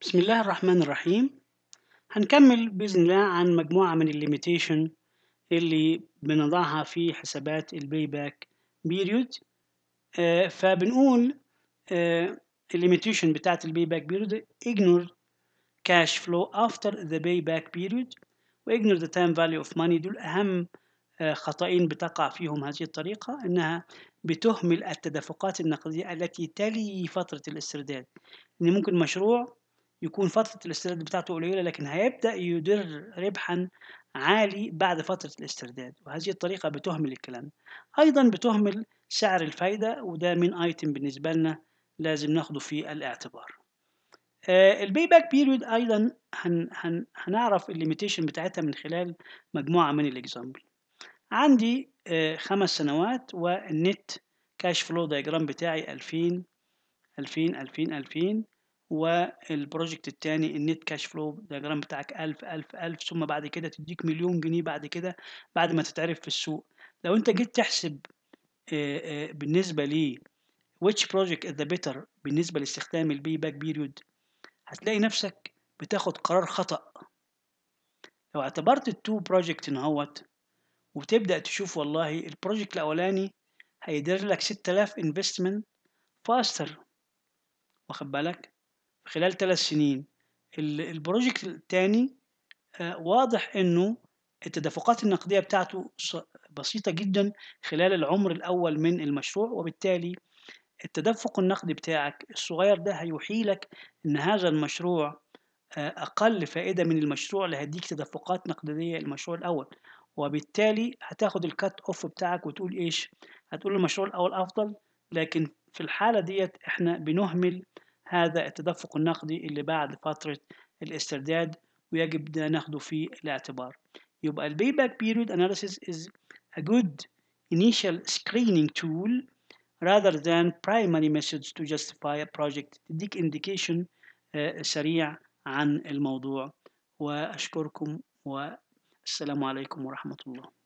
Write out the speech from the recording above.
بسم الله الرحمن الرحيم هنكمل بإذن الله عن مجموعة من الليميتيشن اللي بنضعها في حسابات الباي باك بيريود فبنقول آه، الليميتيشن بتاعت الباي باك بيريود ignore cash flow after the payback period و ignore the time value of money دول أهم آه، خطأين بتقع فيهم هذه الطريقة إنها بتهمل التدفقات النقدية التي تلي فترة الاسترداد إن يعني ممكن مشروع يكون فترة الاسترداد بتاعته قليلة لكن هيبدأ يدر ربحا عالي بعد فترة الاسترداد وهذه الطريقة بتهمل الكلام أيضا بتهمل سعر الفايدة وده من ايتم بالنسبة لنا لازم ناخده في الاعتبار الباي باك بيريود ايضا هن هن هنعرف الليميتيشن بتاعتها من خلال مجموعة من الاكزامبل عندي آه، خمس سنوات والنت كاش فلو دايجرام بتاعي 2000 2000 2000, 2000 والبروجكت الثاني النت كاش فلو دياجرام بتاعك 1000 1000 1000 ثم بعد كده تديك مليون جنيه بعد كده بعد ما تتعرف في السوق لو انت جيت تحسب آه، آه، بالنسبه لي which project is the better بالنسبه لاستخدام البي باك بيريود هتلاقي نفسك بتاخد قرار خطأ لو اعتبرت التو بروجكت ان هوت وتبدأ تشوف والله البروجكت الأولاني هيدر لك 6000 انفستمنت فاستر واخد بالك خلال ثلاث سنين البروجكت الثاني آه، واضح انه التدفقات النقديه بتاعته بسيطه جدا خلال العمر الاول من المشروع وبالتالي التدفق النقدي بتاعك الصغير ده هيحيلك ان هذا المشروع آه، اقل فائده من المشروع اللي هيديك تدفقات نقديه المشروع الاول وبالتالي هتاخد الكات اوف بتاعك وتقول ايش هتقول المشروع الاول افضل لكن في الحاله ديت احنا بنهمل هذا التدفق النقدي اللي بعد فترة الاسترداد ويجب ناخده في الاعتبار يبقى Payback period analysis is a good initial screening tool rather than primary methods to justify a project تديك indication آه، سريع عن الموضوع وأشكركم والسلام عليكم ورحمة الله